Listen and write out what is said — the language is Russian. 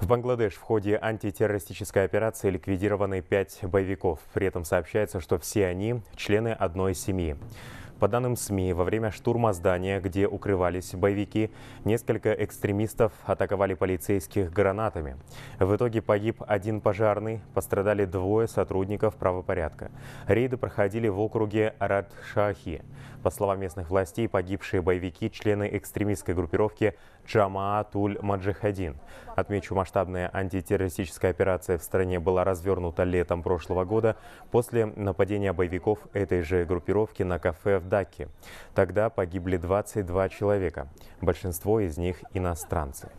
В Бангладеш в ходе антитеррористической операции ликвидированы пять боевиков. При этом сообщается, что все они – члены одной семьи. По данным СМИ, во время штурма здания, где укрывались боевики, несколько экстремистов атаковали полицейских гранатами. В итоге погиб один пожарный, пострадали двое сотрудников правопорядка. Рейды проходили в округе Радшахи. По словам местных властей, погибшие боевики – члены экстремистской группировки Джамаатуль Маджихадин. Отмечу, масштабная антитеррористическая операция в стране была развернута летом прошлого года после нападения боевиков этой же группировки на кафе в Даке. Тогда погибли 22 человека, большинство из них иностранцы.